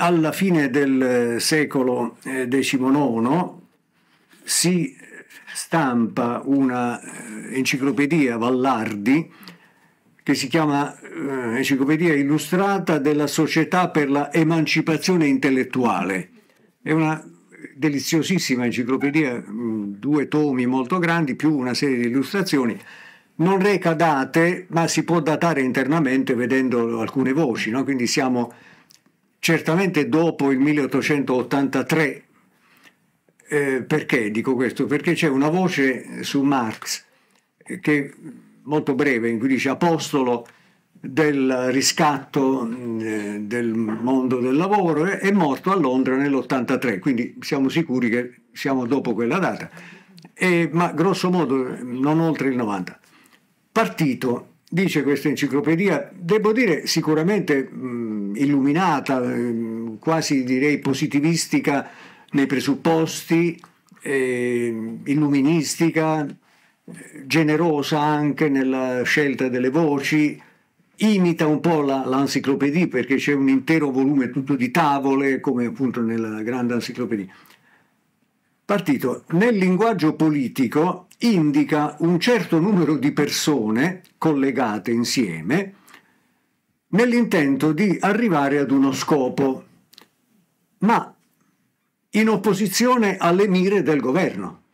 alla fine del eh, secolo XIX eh, si stampa una eh, enciclopedia Vallardi che si chiama Enciclopedia Illustrata della Società per la Emancipazione Intellettuale. È una deliziosissima enciclopedia, mm, due tomi molto grandi, più una serie di illustrazioni. Non reca date, ma si può datare internamente vedendo alcune voci, no? quindi siamo certamente dopo il 1883. Eh, perché dico questo? Perché c'è una voce su Marx eh, che molto breve in cui dice apostolo del riscatto mm, eh, del mondo del lavoro è morto a Londra nell'83, quindi siamo sicuri che siamo dopo quella data, e, ma grosso modo non oltre il 90. Partito dice questa enciclopedia, devo dire sicuramente mh, illuminata, mh, ehm, quasi direi positivistica nei presupposti, eh, illuministica, generosa anche nella scelta delle voci, imita un po' l'enciclopedia perché c'è un intero volume tutto di tavole come appunto nella grande enciclopedia partito nel linguaggio politico indica un certo numero di persone collegate insieme nell'intento di arrivare ad uno scopo, ma in opposizione alle mire del governo,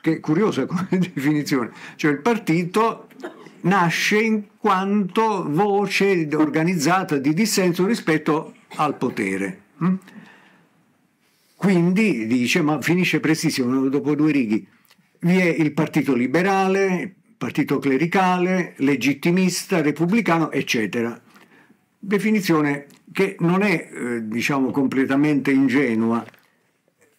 che è curiosa come definizione, cioè il partito nasce in quanto voce organizzata di dissenso rispetto al potere. Hm? Quindi dice, ma finisce prestissimo, dopo due righi, vi è il Partito Liberale, Partito Clericale, Legittimista, Repubblicano, eccetera. Definizione che non è, eh, diciamo, completamente ingenua,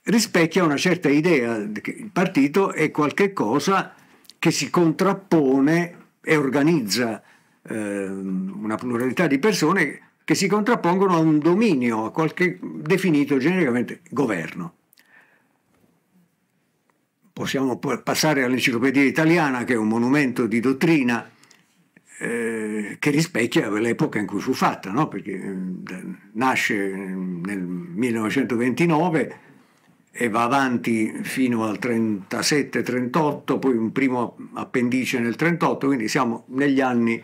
rispecchia una certa idea che il partito è qualcosa che si contrappone e organizza eh, una pluralità di persone che si contrappongono a un dominio, a qualche definito genericamente governo. Possiamo passare all'Enciclopedia Italiana, che è un monumento di dottrina eh, che rispecchia l'epoca in cui fu fatta, no? perché eh, nasce eh, nel 1929 e va avanti fino al 37-38, poi un primo appendice nel 38, quindi siamo negli anni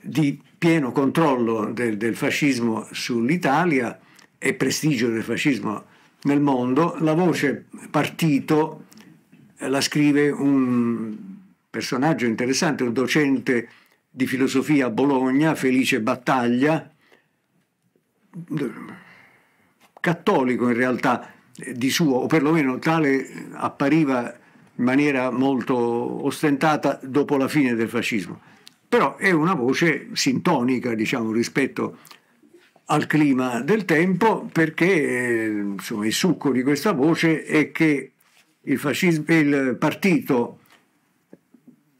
di pieno controllo del, del fascismo sull'Italia e prestigio del fascismo nel mondo, la voce partito eh, la scrive un personaggio interessante, un docente di filosofia a Bologna, Felice Battaglia, cattolico in realtà di suo, o perlomeno tale appariva in maniera molto ostentata dopo la fine del fascismo però è una voce sintonica diciamo, rispetto al clima del tempo perché insomma, il succo di questa voce è che il, fascismo, il partito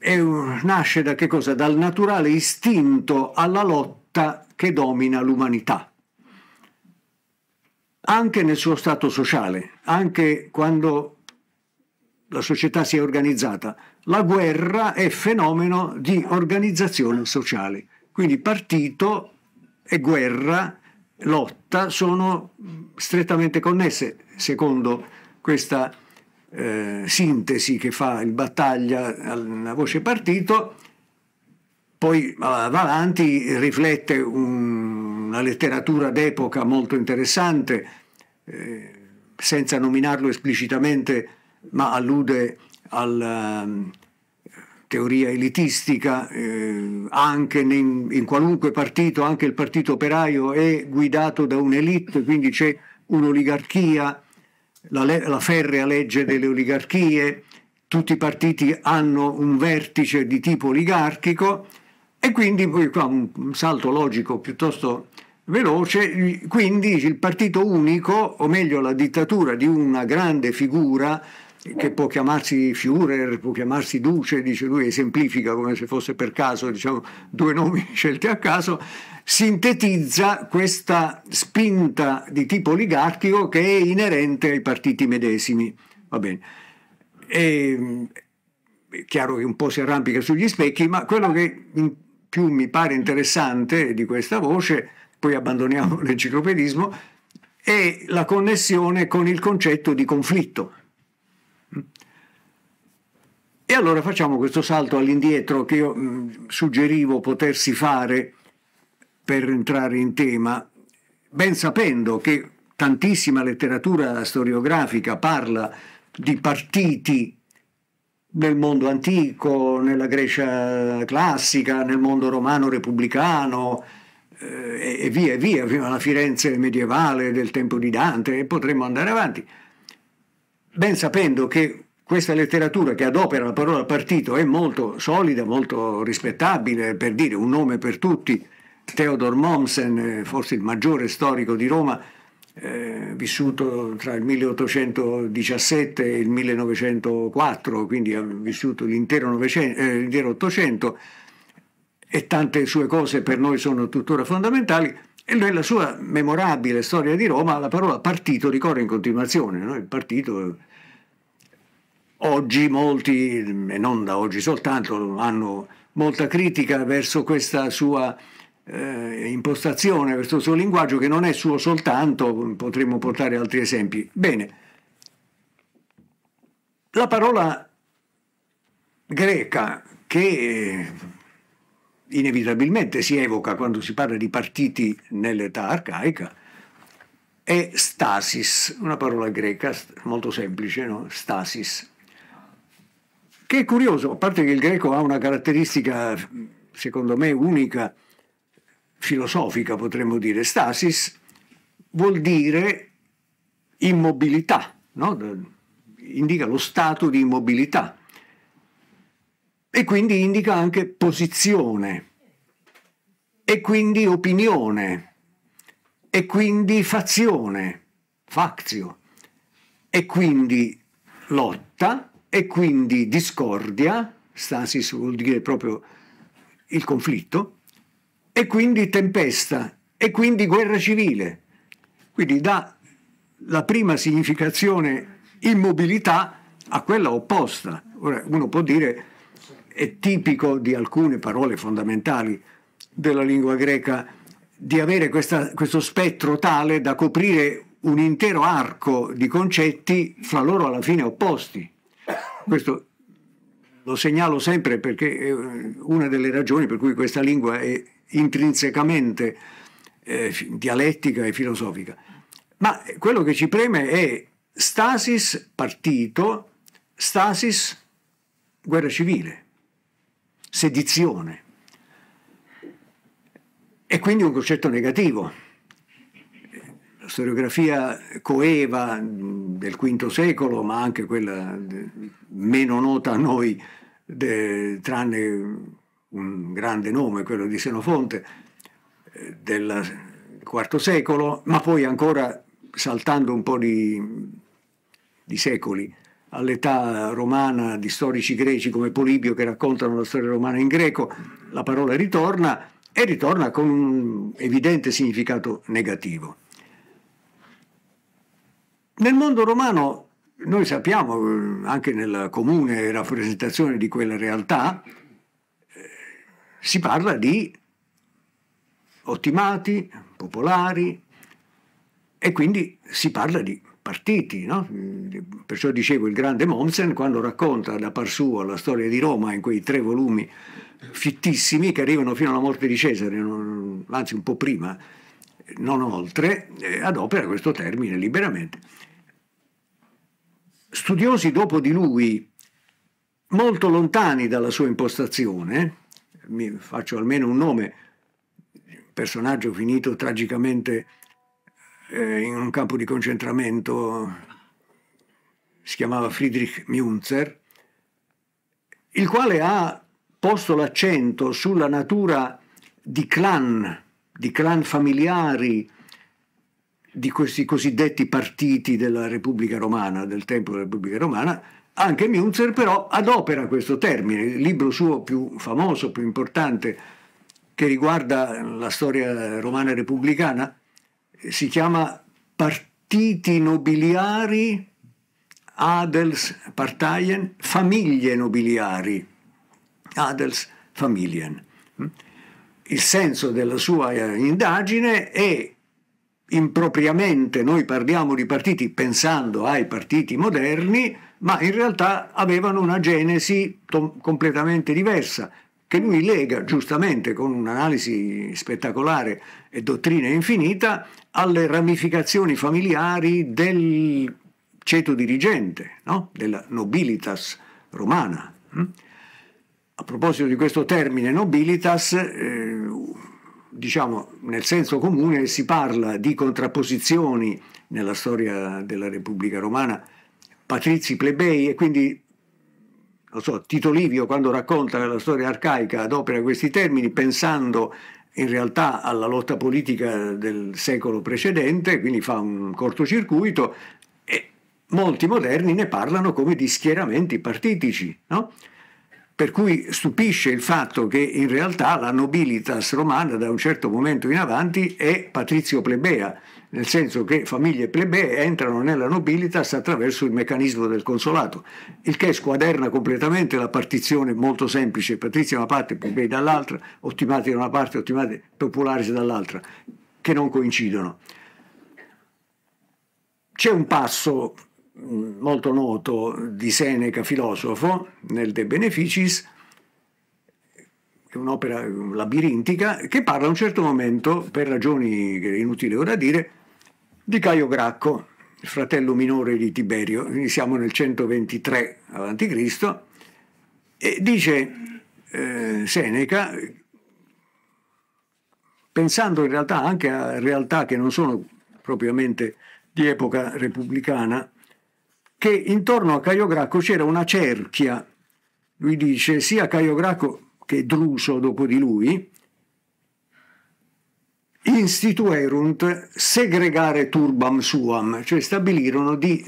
un, nasce da Dal naturale istinto alla lotta che domina l'umanità. Anche nel suo stato sociale, anche quando la società si è organizzata. La guerra è fenomeno di organizzazione sociale, quindi partito e guerra, lotta sono strettamente connesse, secondo questa eh, sintesi che fa il battaglia alla voce partito, poi va avanti, riflette un, una letteratura d'epoca molto interessante, eh, senza nominarlo esplicitamente ma allude alla ehm, teoria elitistica, eh, anche in, in qualunque partito, anche il partito operaio è guidato da un'elite, quindi c'è un'oligarchia, la, la, ferrea legge delle oligarchie, tutti i partiti hanno un vertice di tipo oligarchico e quindi poi qua un salto logico piuttosto veloce, quindi il partito unico, o meglio la dittatura di una grande figura, che può chiamarsi Führer, può chiamarsi Duce, dice lui esemplifica come se fosse per caso, diciamo, due nomi scelti a caso, sintetizza questa spinta di tipo oligarchico che è inerente ai partiti medesimi. Va bene. E, è chiaro che un po' si arrampica sugli specchi, ma quello che più mi pare interessante di questa voce, poi abbandoniamo l'enciclopedismo, è la connessione con il concetto di conflitto e allora facciamo questo salto all'indietro che io mm, suggerivo potersi fare per entrare in tema, ben sapendo che tantissima letteratura storiografica parla di partiti nel mondo antico, nella Grecia classica, nel mondo romano repubblicano eh, e via via, fino alla Firenze medievale del tempo di Dante e potremmo andare avanti, ben sapendo che questa letteratura che adopera la parola partito è molto solida, molto rispettabile, per dire un nome per tutti, Theodor Mommsen, forse il maggiore storico di Roma, eh, vissuto tra il 1817 e il 1904, quindi ha vissuto l'intero, eh, Ottocento, e tante sue cose per noi sono tuttora fondamentali. E nella sua memorabile storia di Roma la parola partito ricorre in continuazione, no? il partito Oggi molti, e non da oggi soltanto, hanno molta critica verso questa sua eh, impostazione, verso il suo linguaggio che non è suo soltanto, potremmo portare altri esempi. Bene, la parola greca che inevitabilmente si evoca quando si parla di partiti nell'età arcaica è stasis, una parola greca molto semplice, no? stasis, che è curioso, a parte che il greco ha una caratteristica, secondo me, unica, filosofica potremmo dire, stasis vuol dire immobilità, no? indica lo stato di immobilità e quindi indica anche posizione e quindi opinione e quindi fazione, fazio e quindi lotta e quindi discordia, stasis vuol dire proprio il conflitto, e quindi tempesta, e quindi guerra civile. Quindi dà la prima significazione immobilità a quella opposta. Ora, uno può dire è tipico di alcune parole fondamentali della lingua greca di avere questa, questo spettro tale da coprire un intero arco di concetti fra loro alla fine opposti. Questo lo segnalo sempre perché è eh, una delle ragioni per cui questa lingua è intrinsecamente eh, dialettica e filosofica. Ma quello che ci preme è stasis partito, stasis guerra civile, sedizione. E quindi un concetto negativo storiografia coeva del V secolo, ma anche quella meno nota a noi, de, tranne un grande nome, quello di Senofonte, eh, del IV secolo, ma poi ancora saltando un po' di, di secoli all'età romana di storici greci come Polibio che raccontano la storia romana in greco, la parola ritorna e ritorna con un evidente significato negativo. Nel mondo romano noi sappiamo, eh, anche nella comune rappresentazione di quella realtà, eh, si parla di ottimati, popolari, e quindi si parla di partiti, no? perciò dicevo il grande Mommsen quando racconta da par suo la storia di Roma in quei tre volumi fittissimi che arrivano fino alla morte di Cesare, anzi un po' prima, non oltre, eh, adopera questo termine liberamente studiosi dopo di lui, molto lontani dalla sua impostazione, eh, mi faccio almeno un nome, personaggio finito tragicamente eh, in un campo di concentramento, si chiamava Friedrich Münzer, il quale ha posto l'accento sulla natura di clan, di clan familiari, di questi cosiddetti partiti della Repubblica Romana, del tempo della Repubblica Romana, anche Münzer però adopera questo termine. Il libro suo più famoso, più importante, che riguarda la storia romana repubblicana, si chiama Partiti nobiliari, Adelsparteien, famiglie nobiliari, Adelsfamilien. Il senso della sua indagine è impropriamente noi parliamo di partiti pensando ai partiti moderni, ma in realtà avevano una genesi completamente diversa, che lui lega giustamente con un'analisi spettacolare e dottrina infinita alle ramificazioni familiari del ceto dirigente, no? della nobilitas romana. A proposito di questo termine nobilitas, eh, diciamo, nel senso comune si parla di contrapposizioni nella storia della Repubblica Romana, patrizi, plebei, e quindi so, Tito Livio quando racconta la storia arcaica adopera questi termini pensando in realtà alla lotta politica del secolo precedente, quindi fa un cortocircuito, e molti moderni ne parlano come di schieramenti partitici, no? Per cui stupisce il fatto che in realtà la nobilitas romana da un certo momento in avanti è patrizio plebea, nel senso che famiglie plebee entrano nella nobilitas attraverso il meccanismo del consolato, il che squaderna completamente la partizione molto semplice, patrizia da una parte, plebei dall'altra, ottimati da una parte, ottimati popolari dall'altra, che non coincidono. C'è un passo molto noto di Seneca, filosofo, nel De Beneficis, un'opera labirintica, che parla a un certo momento, per ragioni che è inutile ora dire, di Caio Gracco, il fratello minore di Tiberio, quindi siamo nel 123 a.C., e dice eh, Seneca, pensando in realtà anche a realtà che non sono propriamente di epoca repubblicana, che intorno a Caio Gracco c'era una cerchia, lui dice, sia Caio Gracco che Druso dopo di lui, instituerunt segregare turbam suam, cioè stabilirono di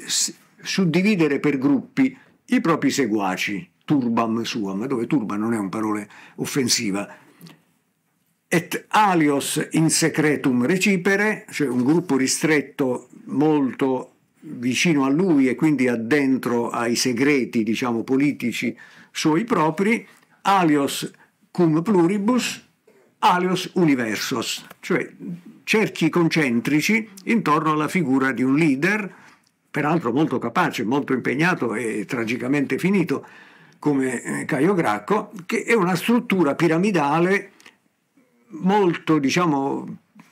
suddividere per gruppi i propri seguaci, turbam suam, dove turba non è una parola offensiva, et alios in secretum recipere, cioè un gruppo ristretto molto vicino a lui e quindi addentro ai segreti diciamo, politici suoi propri, alios cum pluribus, alios universos, cioè cerchi concentrici intorno alla figura di un leader, peraltro molto capace, molto impegnato e tragicamente finito, come eh, Caio Gracco, che è una struttura piramidale molto, diciamo,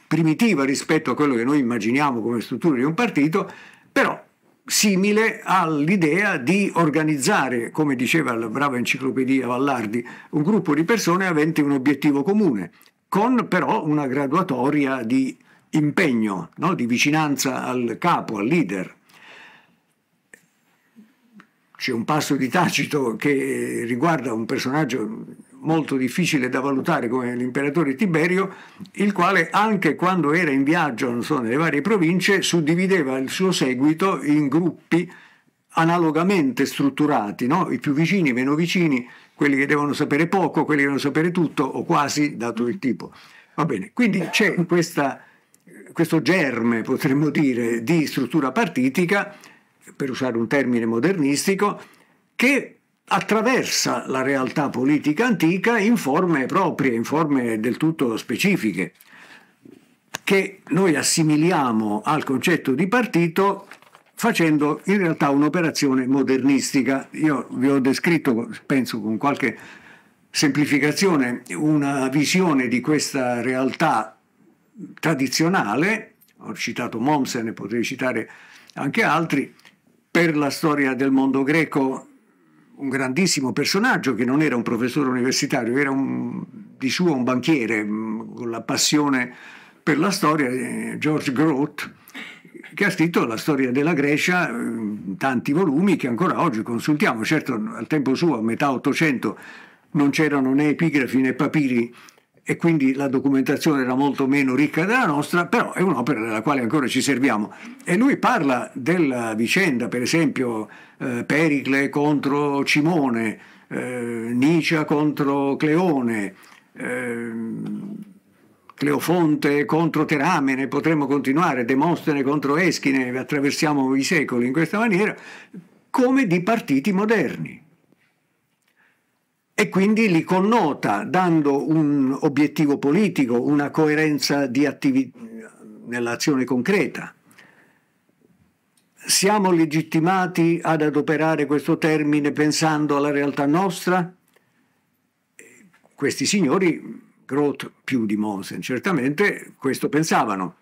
primitiva rispetto a quello che noi immaginiamo come struttura di un partito, però simile all'idea di organizzare, come diceva la brava enciclopedia Vallardi, un gruppo di persone aventi un obiettivo comune, con però una graduatoria di impegno, no? di vicinanza al capo, al leader. C'è un passo di Tacito che riguarda un personaggio molto difficile da valutare come l'imperatore Tiberio, il quale anche quando era in viaggio so, nelle varie province suddivideva il suo seguito in gruppi analogamente strutturati, no? i più vicini, i meno vicini, quelli che devono sapere poco, quelli che devono sapere tutto o quasi, dato il tipo. Va bene, quindi c'è questo germe, potremmo dire, di struttura partitica, per usare un termine modernistico, che attraversa la realtà politica antica in forme proprie, in forme del tutto specifiche, che noi assimiliamo al concetto di partito facendo in realtà un'operazione modernistica. Io vi ho descritto, penso con qualche semplificazione, una visione di questa realtà tradizionale, ho citato Momsen e potrei citare anche altri, per la storia del mondo greco un grandissimo personaggio che non era un professore universitario, era un, di suo un banchiere mm, con la passione per la storia, eh, George Groth, che ha scritto la storia della Grecia in mm, tanti volumi che ancora oggi consultiamo. Certo, al tempo suo, a metà 800, non c'erano né epigrafi né papiri e quindi la documentazione era molto meno ricca della nostra, però è un'opera della quale ancora ci serviamo. E lui parla della vicenda, per esempio, eh, Pericle contro Cimone, eh, Nicia contro Cleone, eh, Cleofonte contro Teramene, potremmo continuare, Demostene contro Eschine, attraversiamo i secoli in questa maniera, come di partiti moderni e quindi li connota dando un obiettivo politico, una coerenza nell'azione concreta. Siamo legittimati ad adoperare questo termine pensando alla realtà nostra? Questi signori, Groth più di Monsen, certamente questo pensavano.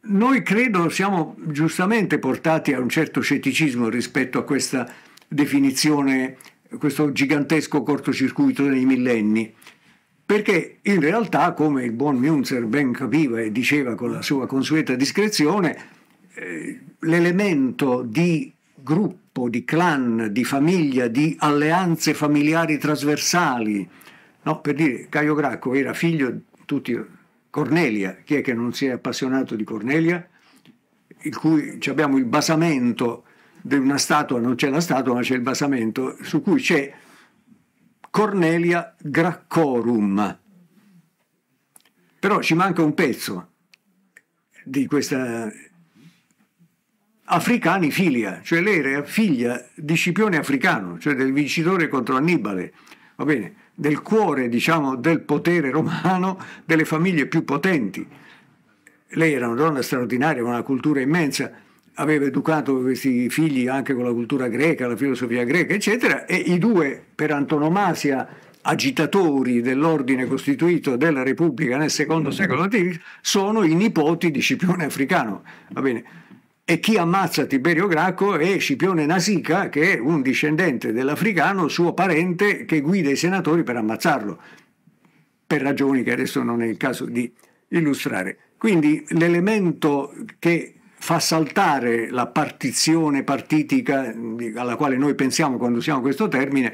Noi credo siamo giustamente portati a un certo scetticismo rispetto a questa definizione, questo gigantesco cortocircuito dei millenni, perché in realtà, come il buon Münzer ben capiva e diceva con la sua consueta discrezione, eh, l'elemento di gruppo, di clan, di famiglia, di alleanze familiari trasversali, no? per dire Caio Gracco era figlio di tutti Cornelia, chi è che non si è appassionato di Cornelia? Il cui, abbiamo il basamento di una statua, non c'è la statua ma c'è il basamento, su cui c'è Cornelia Graccorum. Però ci manca un pezzo di questa africani filia, cioè lei era figlia di Scipione africano, cioè del vincitore contro Annibale, va bene, del cuore diciamo del potere romano, delle famiglie più potenti. Lei era una donna straordinaria, una cultura immensa, aveva educato questi figli anche con la cultura greca, la filosofia greca, eccetera, e i due per antonomasia agitatori dell'ordine costituito della Repubblica nel secondo secolo antico sono i nipoti di Scipione Africano. Va bene? E chi ammazza Tiberio Gracco è Scipione Nasica, che è un discendente dell'africano, suo parente, che guida i senatori per ammazzarlo, per ragioni che adesso non è il caso di illustrare. Quindi l'elemento che fa saltare la partizione partitica alla quale noi pensiamo quando usiamo questo termine,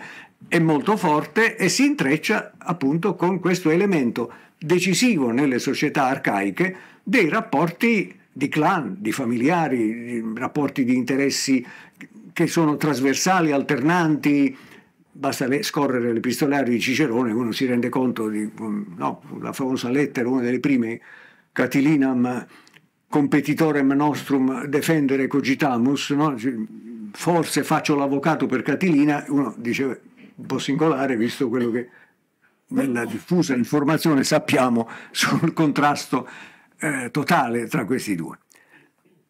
è molto forte e si intreccia appunto con questo elemento decisivo nelle società arcaiche dei rapporti di clan, di familiari, di rapporti di interessi che sono trasversali, alternanti. Basta scorrere l'epistolario di Cicerone, uno si rende conto di mm, no, la famosa lettera, una delle prime, Catilinam competitorem nostrum defendere cogitamus, no? forse faccio l'avvocato per Catilina, uno diceva un po' singolare visto quello che nella diffusa informazione sappiamo sul contrasto eh, totale tra questi due.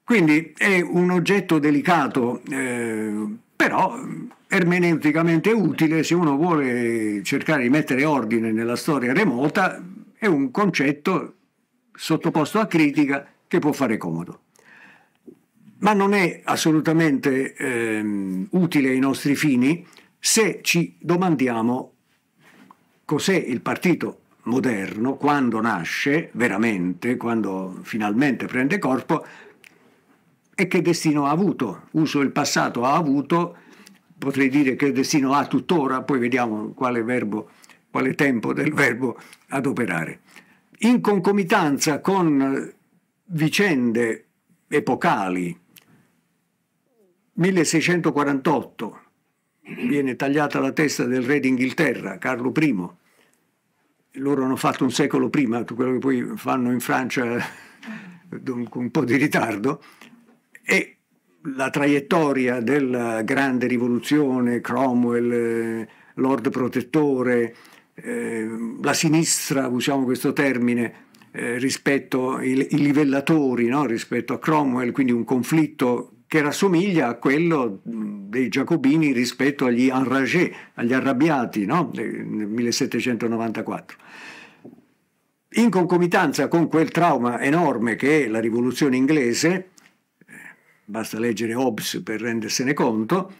Quindi è un oggetto delicato, eh, però ermeneuticamente utile se uno vuole cercare di mettere ordine nella storia remota, è un concetto sottoposto a critica che può fare comodo. Ma non è assolutamente ehm, utile ai nostri fini se ci domandiamo cos'è il partito moderno quando nasce veramente, quando finalmente prende corpo e che destino ha avuto, uso il passato ha avuto, potrei dire che destino ha tuttora, poi vediamo quale, verbo, quale tempo del verbo adoperare. In concomitanza con vicende epocali. 1648 viene tagliata la testa del re d'Inghilterra, Carlo I. Loro hanno fatto un secolo prima, quello che poi fanno in Francia con un po' di ritardo, e la traiettoria della grande rivoluzione, Cromwell, eh, Lord Protettore, eh, la sinistra, usiamo questo termine, eh, rispetto ai livellatori, no? rispetto a Cromwell, quindi un conflitto che rassomiglia a quello dei giacobini rispetto agli enragés, agli arrabbiati no? nel 1794. In concomitanza con quel trauma enorme che è la rivoluzione inglese, eh, basta leggere Hobbes per rendersene conto,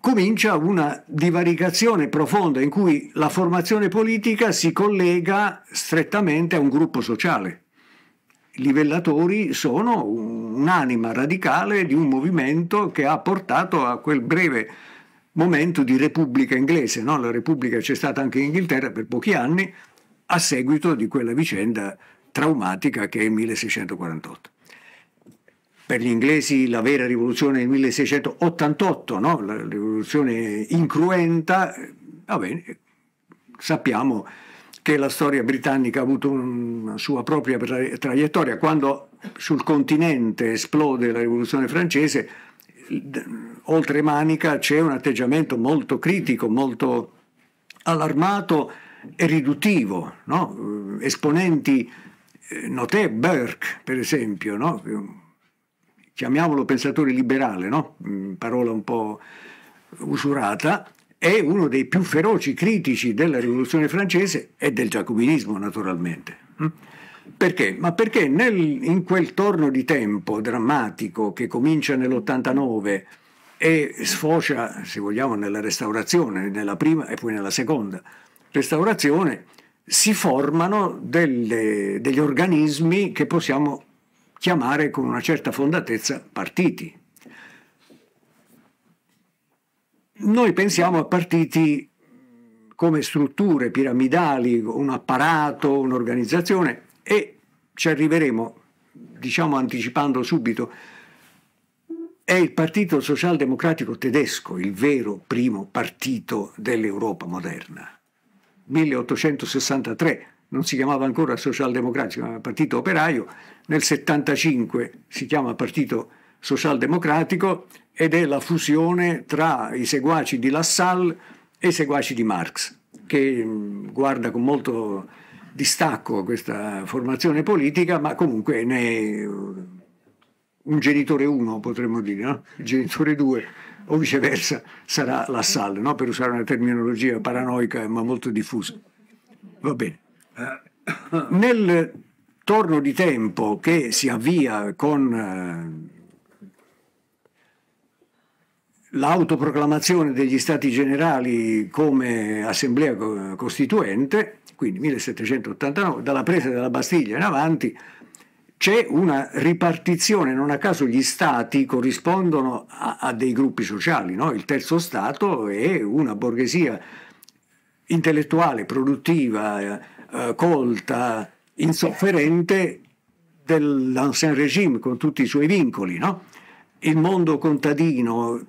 comincia una divaricazione profonda in cui la formazione politica si collega strettamente a un gruppo sociale. I livellatori sono un'anima radicale di un movimento che ha portato a quel breve momento di Repubblica inglese. No? La Repubblica c'è stata anche in Inghilterra per pochi anni a seguito di quella vicenda traumatica che è 1648 per gli inglesi la vera rivoluzione del 1688, no? la rivoluzione incruenta, eh, va bene, sappiamo che la storia britannica ha avuto una sua propria traiettoria. Quando sul continente esplode la rivoluzione francese, oltre Manica c'è un atteggiamento molto critico, molto allarmato e riduttivo. No? Esponenti, eh, notè Burke per esempio, no? chiamiamolo pensatore liberale, no? Mm, parola un po' usurata, è uno dei più feroci critici della rivoluzione francese e del giacobinismo naturalmente. Mm? Perché? Ma perché nel, in quel torno di tempo drammatico che comincia nell'89 e sfocia, se vogliamo, nella restaurazione, nella prima e poi nella seconda restaurazione, si formano delle, degli organismi che possiamo chiamare con una certa fondatezza partiti. Noi pensiamo a partiti come strutture piramidali, un apparato, un'organizzazione e ci arriveremo, diciamo anticipando subito, è il Partito Socialdemocratico tedesco il vero primo partito dell'Europa moderna. 1863 non si chiamava ancora socialdemocratico, ma partito operaio, nel 75 si chiama partito socialdemocratico ed è la fusione tra i seguaci di Lassalle e i seguaci di Marx, che mm, guarda con molto distacco questa formazione politica, ma comunque ne è mm, un genitore uno, potremmo dire, no? genitore due o viceversa sarà Lassalle, no? per usare una terminologia paranoica ma molto diffusa. Va bene. Eh, nel torno di tempo che si avvia con eh, l'autoproclamazione degli Stati Generali come Assemblea Costituente, quindi 1789, dalla presa della Bastiglia in avanti, c'è una ripartizione, non a caso gli stati corrispondono a, a dei gruppi sociali, no? il terzo stato è una borghesia intellettuale, produttiva, eh, eh, colta, insofferente dell'Ancien Régime con tutti i suoi vincoli. No? Il mondo contadino,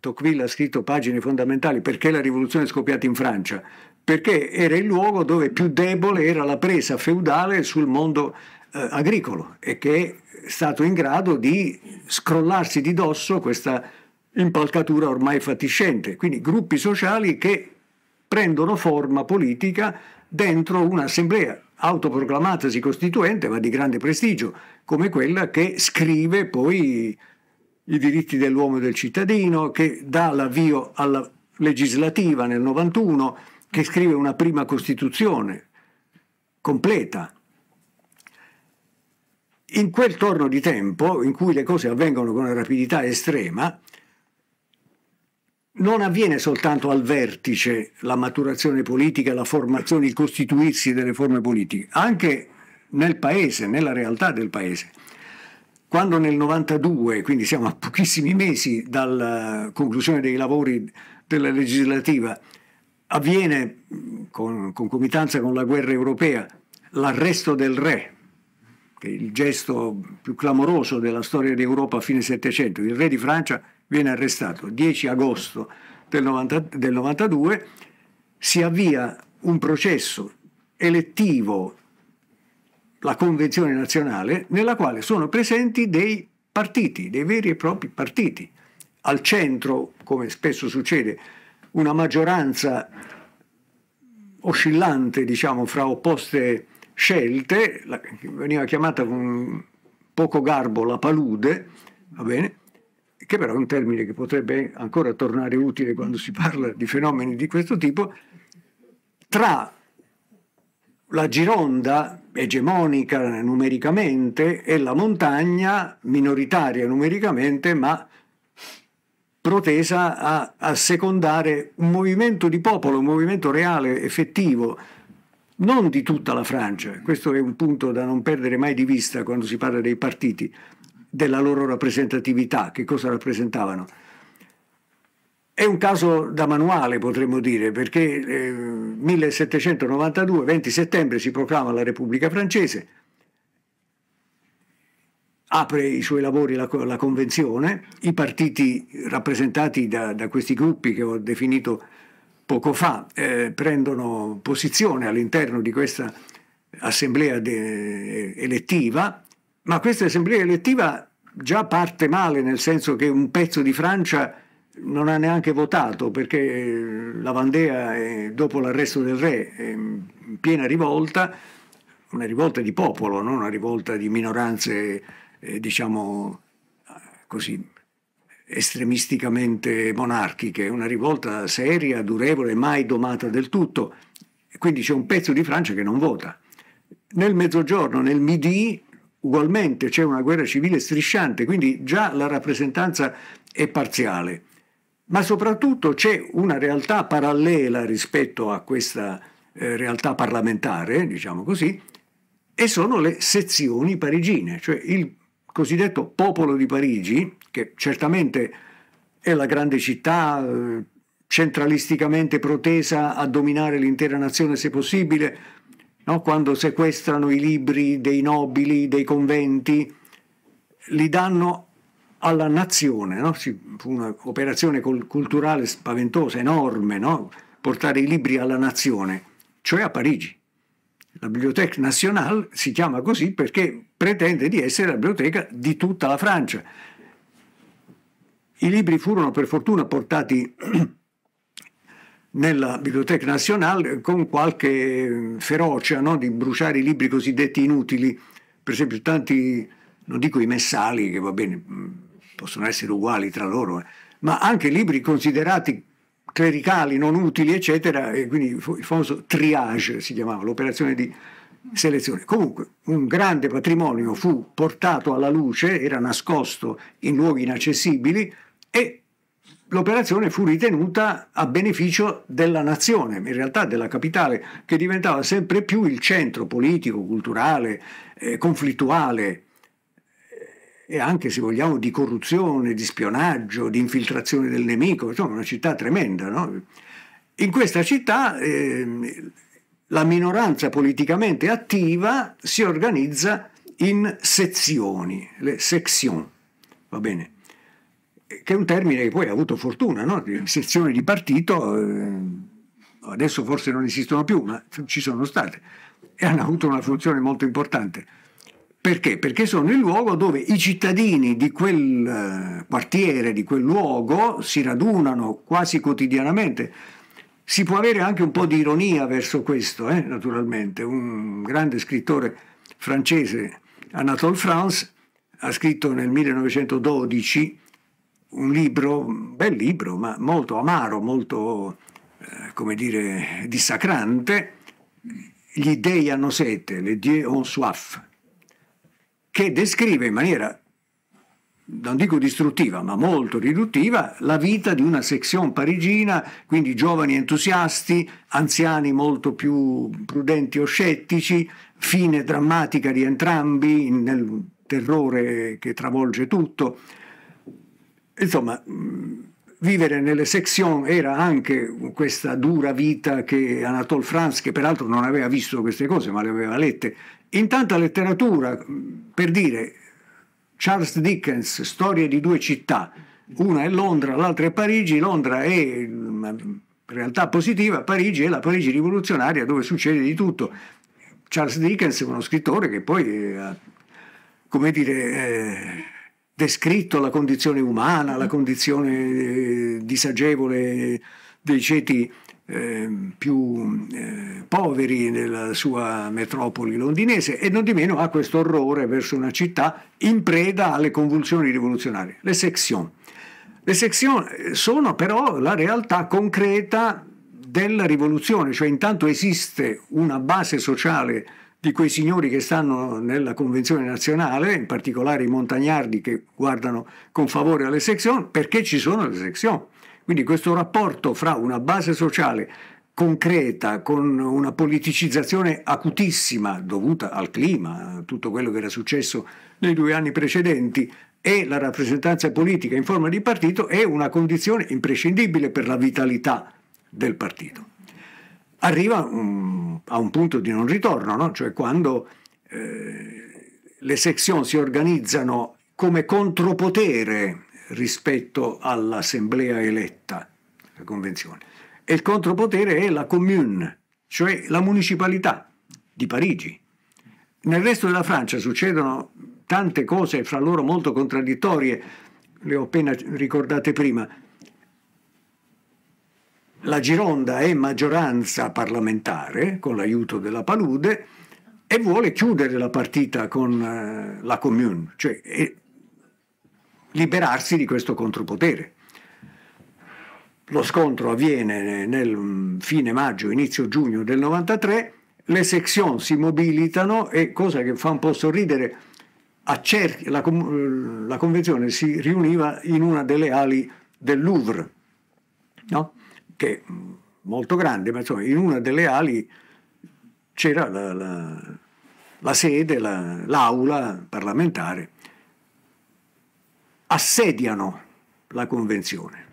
Tocqueville ha scritto pagine fondamentali perché la rivoluzione è scoppiata in Francia, perché era il luogo dove più debole era la presa feudale sul mondo eh, agricolo e che è stato in grado di scrollarsi di dosso questa impalcatura ormai fatiscente. Quindi gruppi sociali che prendono forma politica dentro un'assemblea autoproclamatasi costituente ma di grande prestigio, come quella che scrive poi i diritti dell'uomo e del cittadino, che dà l'avvio alla legislativa nel 91, che scrive una prima Costituzione completa. In quel torno di tempo, in cui le cose avvengono con una rapidità estrema, non avviene soltanto al vertice la maturazione politica, la formazione, il costituirsi delle forme politiche, anche nel paese, nella realtà del paese. Quando nel 92, quindi siamo a pochissimi mesi dalla eh, conclusione dei lavori della legislativa, avviene mm, con concomitanza con la guerra europea l'arresto del re, che è il gesto più clamoroso della storia d'Europa a fine Settecento, il re di Francia viene arrestato 10 agosto del, 90, del 92, si avvia un processo elettivo, la convenzione nazionale, nella quale sono presenti dei partiti, dei veri e propri partiti. Al centro, come spesso succede, una maggioranza oscillante, diciamo, fra opposte scelte, veniva chiamata con poco garbo la palude, va bene? che però è un termine che potrebbe ancora tornare utile quando si parla di fenomeni di questo tipo, tra la gironda egemonica numericamente e la montagna minoritaria numericamente, ma protesa a, a secondare un movimento di popolo, un movimento reale, effettivo, non di tutta la Francia. Questo è un punto da non perdere mai di vista quando si parla dei partiti, della loro rappresentatività, che cosa rappresentavano. È un caso da manuale, potremmo dire, perché eh, 1792, 20 settembre, si proclama la Repubblica Francese, apre i suoi lavori la, la Convenzione, i partiti rappresentati da, da, questi gruppi che ho definito poco fa eh, prendono posizione all'interno di questa assemblea de, elettiva, ma questa assemblea elettiva già parte male, nel senso che un pezzo di Francia non ha neanche votato perché eh, la Vandea, eh, dopo l'arresto del re, è in piena rivolta, una rivolta di popolo, non una rivolta di minoranze, eh, diciamo così, estremisticamente monarchiche, una rivolta seria, durevole, mai domata del tutto. Quindi c'è un pezzo di Francia che non vota. Nel mezzogiorno, nel Midi, ugualmente c'è una guerra civile strisciante, quindi già la rappresentanza è parziale, ma soprattutto c'è una realtà parallela rispetto a questa eh, realtà parlamentare, diciamo così, e sono le sezioni parigine, cioè il cosiddetto popolo di Parigi, che certamente è la grande città eh, centralisticamente protesa a dominare l'intera nazione se possibile, no? quando sequestrano i libri dei nobili, dei conventi, li danno alla nazione, no? fu un'operazione culturale spaventosa, enorme, no? portare i libri alla nazione, cioè a Parigi. La Bibliothèque Nationale si chiama così perché pretende di essere la biblioteca di tutta la Francia. I libri furono per fortuna portati nella Biblioteca Nazionale con qualche ferocia no? di bruciare i libri cosiddetti inutili, per esempio tanti, non dico i messali, che va bene, mm, possono essere uguali tra loro, eh, ma anche libri considerati clericali, non utili, eccetera, e quindi il famoso triage si chiamava, l'operazione di selezione. Comunque un grande patrimonio fu portato alla luce, era nascosto in luoghi inaccessibili e l'operazione fu ritenuta a beneficio della nazione, in realtà della capitale, che diventava sempre più il centro politico, culturale, eh, conflittuale eh, e anche, se vogliamo, di corruzione, di spionaggio, di infiltrazione del nemico, insomma una città tremenda. No? In questa città eh, la minoranza politicamente attiva si organizza in sezioni, le section, va bene? che è un termine che poi ha avuto fortuna, no? sezioni di partito eh, adesso forse non esistono più, ma ci sono state e hanno avuto una funzione molto importante. Perché? Perché sono il luogo dove i cittadini di quel eh, quartiere, di quel luogo, si radunano quasi quotidianamente. Si può avere anche un po' di ironia verso questo, eh, naturalmente. Un grande scrittore francese, Anatole France, ha scritto nel 1912 un libro, un bel libro, ma molto amaro, molto, eh, come dire, dissacrante, Gli dei hanno sete, Le dieux ont soif, che descrive in maniera, non dico distruttiva, ma molto riduttiva, la vita di una section parigina, quindi giovani entusiasti, anziani molto più prudenti o scettici, fine drammatica di entrambi nel terrore che travolge tutto insomma, vivere nelle section era anche questa dura vita che Anatole France, che peraltro non aveva visto queste cose, ma le aveva lette. In tanta letteratura, per dire, Charles Dickens, Storie di due città, una è Londra, l'altra è Parigi, Londra è realtà positiva, Parigi è la Parigi rivoluzionaria dove succede di tutto. Charles Dickens è uno scrittore che poi, come dire... Eh, descritto la condizione umana, la condizione eh, disagevole dei ceti eh, più eh, poveri nella sua metropoli londinese e non di meno ha questo orrore verso una città in preda alle convulsioni rivoluzionarie, le section. Le section eh, sono però la realtà concreta della rivoluzione, cioè intanto esiste una base sociale di quei signori che stanno nella Convenzione nazionale, in particolare i montagnardi che guardano con favore alle sezioni, perché ci sono le sezioni. Quindi questo rapporto fra una base sociale concreta, con una politicizzazione acutissima dovuta al clima, a tutto quello che era successo nei due anni precedenti, e la rappresentanza politica in forma di partito è una condizione imprescindibile per la vitalità del partito arriva mm, a un punto di non ritorno, no? cioè quando eh, le sezioni si organizzano come contropotere rispetto all'assemblea eletta, la convenzione. E il contropotere è la commune, cioè la municipalità di Parigi. Nel resto della Francia succedono tante cose fra loro molto contraddittorie, le ho appena ricordate prima, la Gironda è maggioranza parlamentare con l'aiuto della Palude e vuole chiudere la partita con eh, la Commune, cioè liberarsi di questo contropotere. Lo scontro avviene nel mm, fine maggio, inizio giugno del 93, le section si mobilitano e, cosa che fa un po' sorridere, la, la convenzione si riuniva in una delle ali del Louvre. No? che è mm, molto grande, ma insomma in una delle ali c'era la, la, la sede, la, l'aula parlamentare. Assediano la convenzione.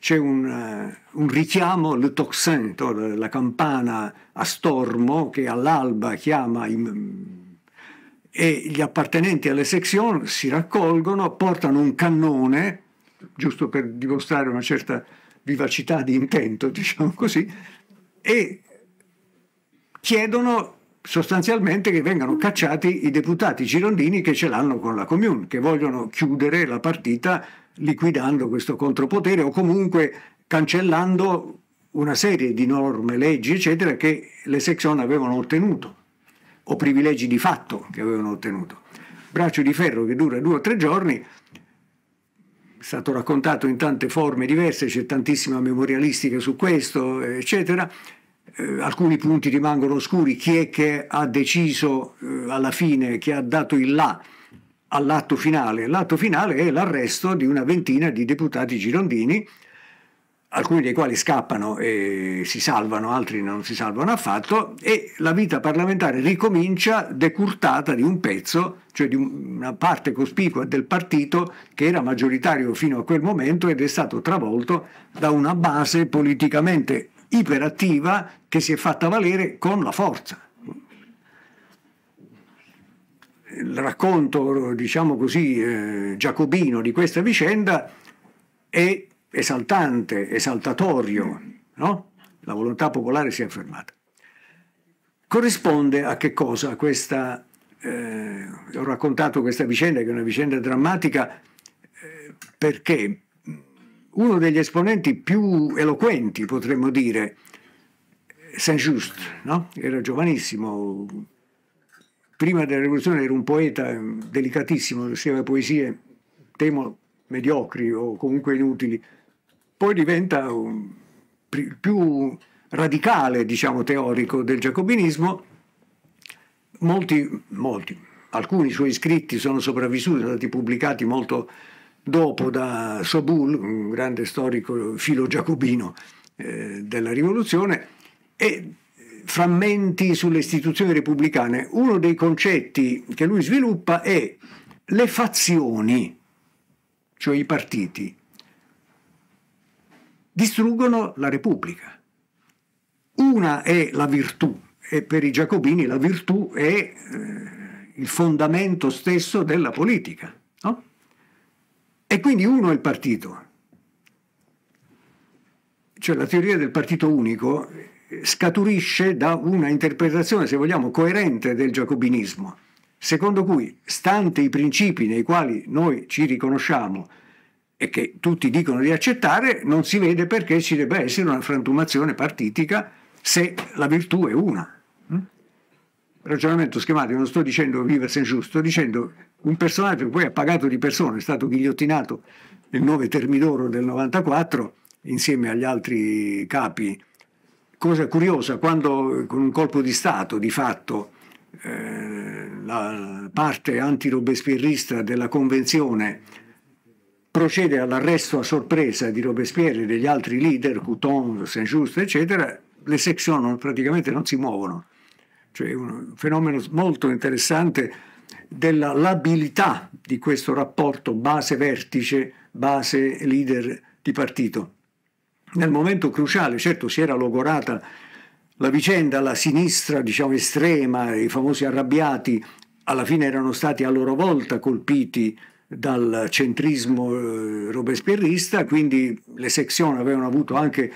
C'è un, eh, un richiamo, le tocsin, la campana a stormo che all'alba chiama in, mm, e gli appartenenti alle sezioni si raccolgono, portano un cannone giusto per dimostrare una certa vivacità di intento, diciamo così, e chiedono sostanzialmente che vengano cacciati i deputati girondini che ce l'hanno con la Comune, che vogliono chiudere la partita liquidando questo contropotere o comunque cancellando una serie di norme, leggi, eccetera, che le sezioni avevano ottenuto, o privilegi di fatto che avevano ottenuto. Braccio di ferro che dura due o tre giorni, stato raccontato in tante forme diverse, c'è tantissima memorialistica su questo, eccetera. Eh, alcuni punti rimangono oscuri, chi è che ha deciso eh, alla fine, chi ha dato il là all'atto finale? L'atto finale è l'arresto di una ventina di deputati girondini alcuni dei quali scappano e si salvano, altri non si salvano affatto, e la vita parlamentare ricomincia decurtata di un pezzo, cioè di una parte cospicua del partito che era maggioritario fino a quel momento ed è stato travolto da una base politicamente iperattiva che si è fatta valere con la forza. Il racconto, diciamo così, eh, giacobino di questa vicenda è esaltante, esaltatorio, no? La volontà popolare si è affermata. Corrisponde a che cosa questa, eh, ho raccontato questa vicenda che è una vicenda drammatica eh, perché uno degli esponenti più eloquenti, potremmo dire, Saint-Just, no? era giovanissimo, prima della rivoluzione era un poeta delicatissimo, scriveva poesie, temo, mediocri o comunque inutili, poi diventa un, più radicale, diciamo, teorico del giacobinismo, molti, molti, alcuni suoi scritti sono sopravvissuti, sono stati pubblicati molto dopo da Sobul, un grande storico filo-giacobino eh, della rivoluzione, e frammenti sulle istituzioni repubblicane. Uno dei concetti che lui sviluppa è le fazioni, cioè i partiti distruggono la Repubblica. Una è la virtù e per i giacobini la virtù è eh, il fondamento stesso della politica. No? E quindi uno è il partito. Cioè la teoria del partito unico scaturisce da una interpretazione, se vogliamo, coerente del giacobinismo, secondo cui, stante i principi nei quali noi ci riconosciamo, e che tutti dicono di accettare, non si vede perché ci debba essere una frantumazione partitica se la virtù è una. Mm? Ragionamento schematico, non sto dicendo viva Saint giusto, sto dicendo un personaggio che poi ha pagato di persona, è stato ghigliottinato nel 9 Termidoro del 94 insieme agli altri capi. Cosa curiosa, quando con un colpo di Stato di fatto eh, la parte anti-robespierrista della Convenzione procede all'arresto a sorpresa di Robespierre e degli altri leader, Couton, Saint-Just, eccetera, le section praticamente non si muovono. Cioè un fenomeno molto interessante della labilità di questo rapporto base-vertice, base-leader di partito. Nel momento cruciale, certo, si era logorata la vicenda, la sinistra diciamo estrema, i famosi arrabbiati, alla fine erano stati a loro volta colpiti dal centrismo eh, robespierrista, quindi le sezioni avevano avuto anche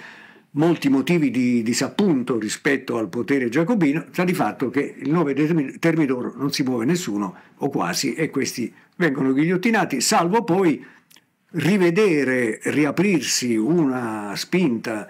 molti motivi di disappunto rispetto al potere giacobino, sta di fatto che il 9 Thermidor non si muove nessuno, o quasi, e questi vengono ghigliottinati, salvo poi rivedere, riaprirsi una spinta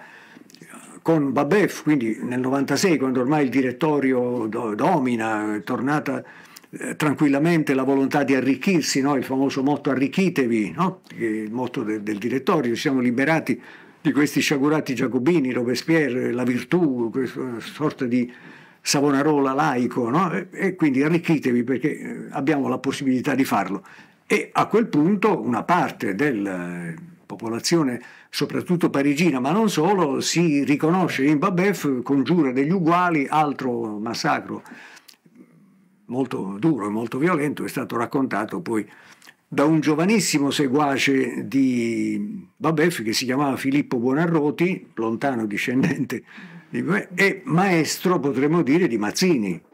con Babef, quindi nel 96 quando ormai il direttorio domina, è tornata eh, tranquillamente la volontà di arricchirsi, no? il famoso motto arricchitevi, no? il motto de del direttorio, ci siamo liberati di questi sciagurati giacobini, Robespierre, la virtù, questa sorta di Savonarola laico, no? e, e quindi arricchitevi perché eh, abbiamo la possibilità di farlo. E a quel punto una parte della eh, popolazione, soprattutto parigina, ma non solo, si riconosce in Babef, congiura degli uguali, altro massacro molto duro e molto violento, è stato raccontato poi da un giovanissimo seguace di Babef che si chiamava Filippo Buonarroti, lontano discendente di Babef, e maestro, potremmo dire, di Mazzini.